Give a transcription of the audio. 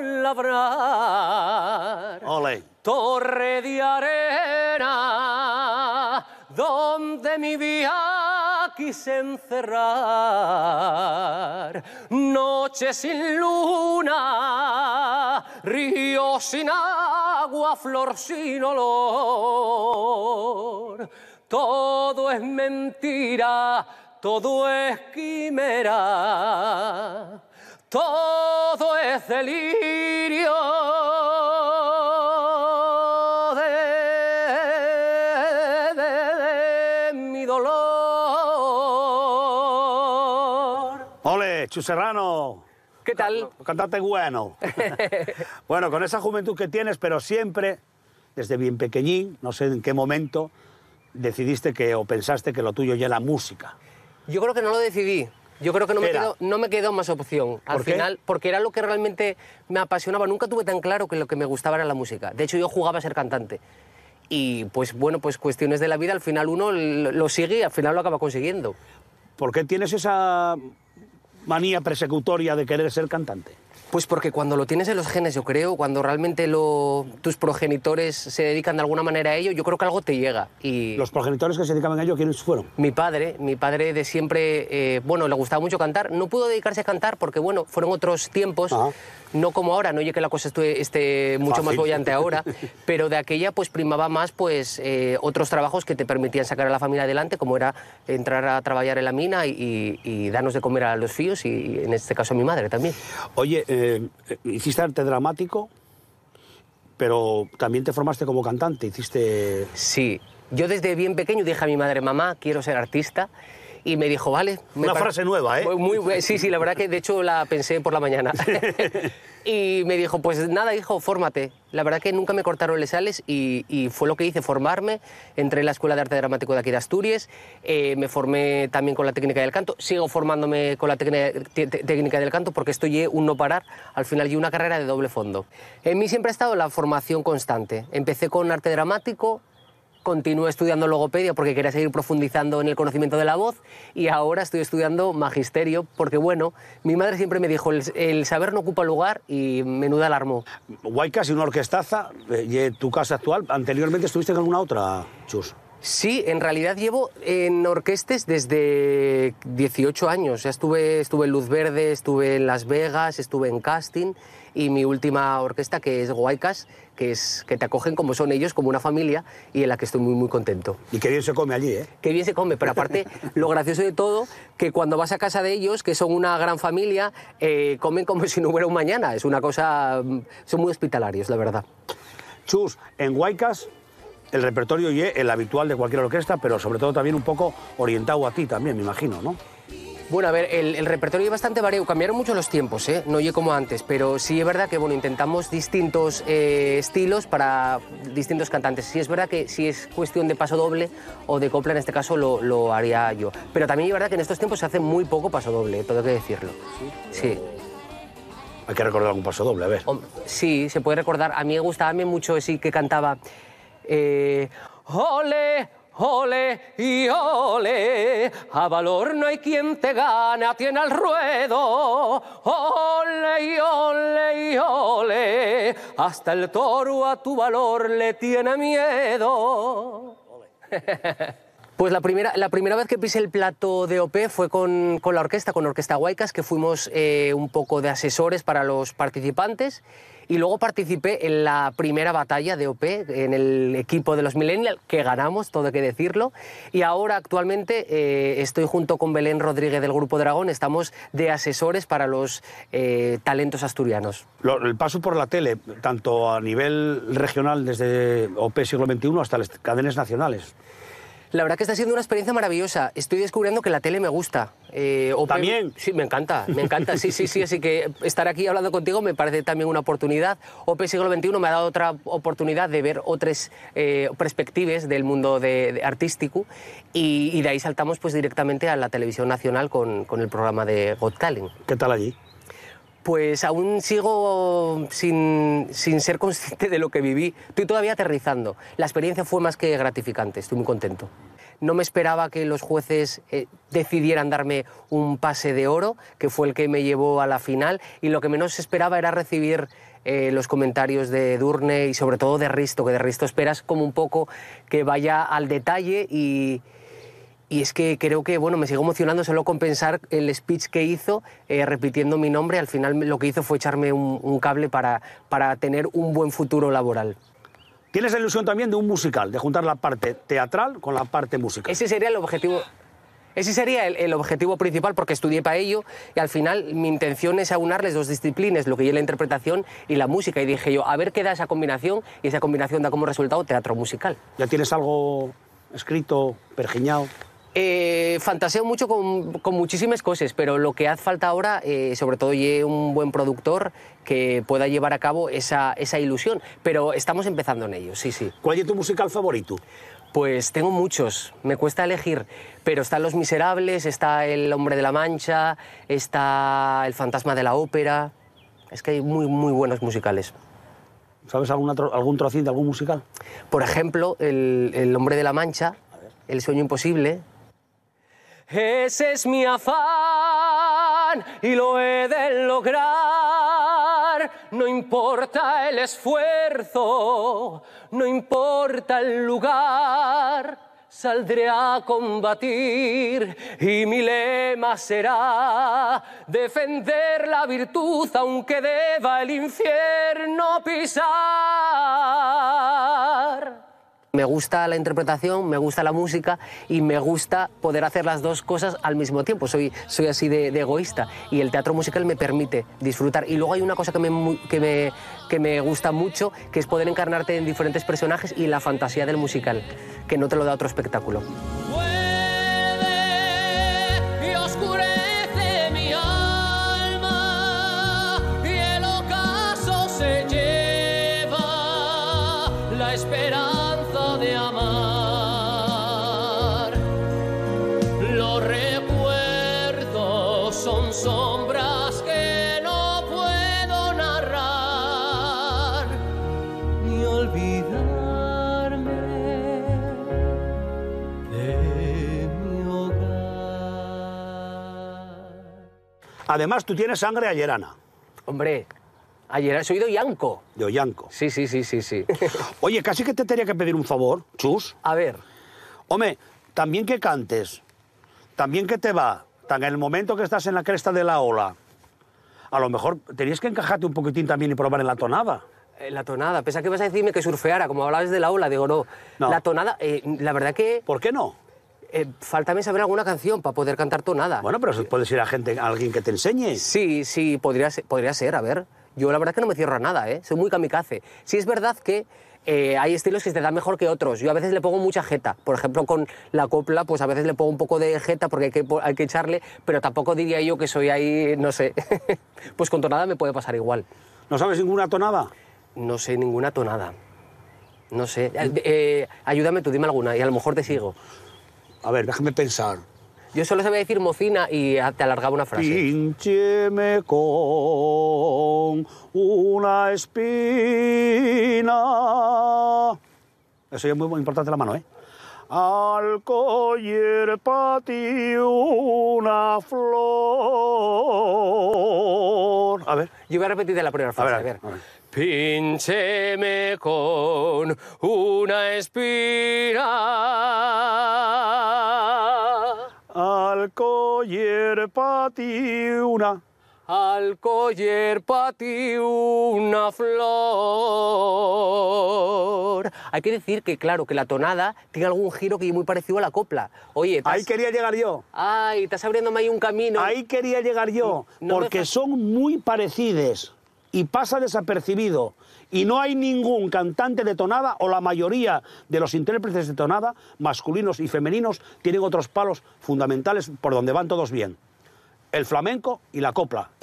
labrar. Torre de arena, donde mi vida quise encerrar. Noche sin luna, río sin agua, flor sin olor. Todo es mentira, todo es quimera todo es delirio de, mi dolor. Ole, Chuserrano. ¿Qué tal? Cantaste bueno. bueno, con esa juventud que tienes, pero siempre, desde bien pequeñín, no sé en qué momento, decidiste que o pensaste que lo tuyo ya era música. Yo creo que no lo decidí. Yo creo que no me, quedó, no me más opción al final, porque era lo que realmente me apasionaba. Nunca tuve tan claro que lo que me gustaba era la música. De hecho, yo jugaba a ser cantante. Y pues bueno, pues cuestiones de la vida, al final uno lo sigue y al final lo acaba consiguiendo. ¿Por qué tienes esa manía persecutoria de querer ser cantante? Pues porque cuando lo tienes en los genes, yo creo, cuando realmente lo, tus progenitores se dedican de alguna manera a ello, yo creo que algo te llega. Y ¿Los progenitores que se dedicaban a ello quiénes fueron? Mi padre, mi padre de siempre, eh, bueno, le gustaba mucho cantar. No pudo dedicarse a cantar porque, bueno, fueron otros tiempos, no como ahora, no oye que la cosa esté, esté mucho más bollante ahora, pero de aquella pues primaba más pues eh, otros trabajos que te permitían sacar a la familia adelante, como era entrar a trabajar en la mina y, darnos de comer a los fíos y, en este caso a mi madre también. Oye, eh, eh, hiciste arte dramático, pero también te formaste como cantante, hiciste... Sí, yo desde bien pequeño dije a mi madre, mamá, quiero ser artista y me dijo, vale. Una frase nueva, ¿eh? sí, sí, la verdad que de hecho la pensé por la mañana. y me dijo, pues nada, hijo, fórmate. La verdad que nunca me cortaron lesales y, y fue lo que hice, formarme. Entré en la Escuela de Arte Dramático de aquí de Asturias, eh, me formé también con la técnica del canto, sigo formándome con la técnica del canto porque estoy eh, un no parar, al final y una carrera de doble fondo. En mí siempre ha estado la formación constante. Empecé con arte dramático, continué estudiando logopedia porque quería seguir profundizando en el conocimiento de la voz y ahora estoy estudiando magisterio porque, bueno, mi madre siempre me dijo, el, saber no ocupa lugar y menuda alarmó. Guay, casi una orquestaza, eh, y tu casa actual, anteriormente estuviste en alguna otra, Chus. Sí, en realidad llevo en orquestes desde 18 años. Ya estuve, estuve en Luz Verde, estuve en Las Vegas, estuve en casting y mi última orquesta que es Guaycas, que es que te acogen como son ellos, como una familia y en la que estoy muy muy contento. Y qué bien se come allí, ¿eh? Qué bien se come, pero aparte lo gracioso de todo que cuando vas a casa de ellos, que son una gran familia, eh, comen como si no hubiera un mañana. Es una cosa, mm, son muy hospitalarios, la verdad. Chus, en Guaycas el repertorio y el habitual de cualquier orquesta, pero sobre todo también un poco orientado a ti también, me imagino, ¿no? Bueno, a ver, el, repertorio es bastante variado. Cambiaron mucho los tiempos, ¿eh? No oye como antes, pero sí es verdad que, bueno, intentamos distintos eh, estilos para distintos cantantes. Sí es verdad que si es cuestión de paso doble o de copla, en este caso lo, haría yo. Pero también es verdad que en estos tiempos se hace muy poco paso doble, ¿eh? tengo que decirlo. Sí. Hay que recordar algún paso doble, a ver. Sí, se puede recordar. A mí me gustaba mucho ese que cantaba... Eh, ole, ole y ole, a valor no hay quien te gane, tiene al ruedo. Ole y ole y ole, hasta el toro a tu valor le tiene miedo. Pues la primera, la primera vez que pise el plato de OP fue con, la orquesta, con Orquesta Huaycas, que fuimos eh, un poco de asesores para los participantes. Y luego participé en la primera batalla de OP, en el equipo de los Millennials, que ganamos, todo hay que decirlo. Y ahora actualmente eh, estoy junto con Belén Rodríguez del Grupo Dragón, estamos de asesores para los eh, talentos asturianos. el paso por la tele, tanto a nivel regional desde OP siglo XXI hasta las cadenas nacionales. La verdad que está siendo una experiencia maravillosa. Estoy descubriendo que la tele me gusta. Eh, ¿También? Sí, me encanta, me encanta. Sí, sí, sí. Así que estar aquí hablando contigo me parece también una oportunidad. OPE Siglo XXI me ha dado otra oportunidad de ver otras eh, perspectivas del mundo de, artístico y, de ahí saltamos pues directamente a la televisión nacional con, con el programa de Got Talent. ¿Qué tal allí? pues aún sigo sin, ser consciente de lo que viví. Estoy todavía aterrizando. La experiencia fue más que gratificante, estoy muy contento. No me esperaba que los jueces eh, decidieran darme un pase de oro, que fue el que me llevó a la final, y lo que menos esperaba era recibir eh, los comentarios de Durne y sobre todo de Risto, que de Risto esperas como un poco que vaya al detalle y, y es que creo que, bueno, me sigo emocionando solo con pensar el speech que hizo, eh, repitiendo mi nombre. Al final lo que hizo fue echarme un, cable para, para tener un buen futuro laboral. Tienes la ilusión también de un musical, de juntar la parte teatral con la parte musical. Ese sería el objetivo. Ese sería el, el, objetivo principal porque estudié para ello y al final mi intención es aunarles dos disciplinas, lo que es la interpretación y la música. Y dije yo, a ver qué da esa combinación y esa combinación da como resultado teatro musical. ¿Ya tienes algo escrito, pergiñado? Eh, fantaseo mucho con, muchísimas cosas, pero lo que hace falta ahora, eh, sobre todo, y un buen productor que pueda llevar a cabo esa, esa ilusión. Pero estamos empezando en ello, sí, sí. ¿Cuál es tu musical favorito? Pues tengo muchos, me cuesta elegir, pero están Los Miserables, está El Hombre de la Mancha, está El Fantasma de la Ópera. Es que hay muy, muy buenos musicales. ¿Sabes algún, algún trocín de algún musical? Por ejemplo, El, el Hombre de la Mancha, El Sueño Imposible, ese es mi afán y lo he de lograr. No importa el esfuerzo, no importa el lugar. Saldré a combatir y mi lema será defender la virtud aunque deba el infierno pisar. Me gusta la interpretación, me gusta la música y me gusta poder hacer las dos cosas al mismo tiempo. Soy, soy así de, egoísta y el teatro musical me permite disfrutar. Y luego hay una cosa que me, que me gusta mucho, que es poder encarnarte en diferentes personajes y la fantasía del musical, que no te lo da otro espectáculo. Además, tú tienes sangre ayerana. Hombre, ayer soy oído yanco. De yanco. Sí, sí, sí, sí, sí. Oye, casi que te tenía que pedir un favor, Chus. A ver. Hombre, también que cantes, también que te va, tan en el momento que estás en la cresta de la ola, a lo mejor tenías que encajarte un poquitín también y probar en la tonada. ¿En la tonada, a que vas a decirme que surfeara, como hablabas de la ola, digo, no. La tonada, eh, la verdad que... ¿Por qué no? eh, falta saber alguna canción para poder cantar tonada. Bueno, pero puedes ir a gente, alguien que te enseñe. Sí, sí, podría ser, podría ser, a ver. Yo la verdad que no me cierro a nada, ¿eh? Soy muy kamikaze. Sí es verdad que eh, hay estilos que se te dan mejor que otros. Yo a veces le pongo mucha jeta. Por ejemplo, con la copla, pues a veces le pongo un poco de jeta porque hay que, hay que echarle, pero tampoco diría yo que soy ahí, no sé. pues con tonada me puede pasar igual. ¿No sabes ninguna tonada? No sé ninguna tonada. No sé. Eh, eh, ayúdame tú, dime alguna y a lo mejor te sigo. A ver, déjame pensar. Yo solo sabía decir mocina y te alargaba una frase. con una espina. Eso es muy importante la mano, ¿eh? Al coller ti una flor. A ver. Yo voy a repetir de la primera frase. A ver. Pincheme con una espina. Al coller una... Al coller pati una flor. Hay que decir que, claro, que la tonada tiene algún giro que muy parecido a la copla. Oye, Ahí quería llegar yo. Ay, estás abriéndome ahí un camino. Ahí quería llegar yo, porque son muy parecidas y pasa desapercibido. Y no hay ningún cantante de tonada, o la mayoría de los intérpretes de tonada, masculinos y femeninos, tienen otros palos fundamentales por donde van todos bien. El flamenco y la copla,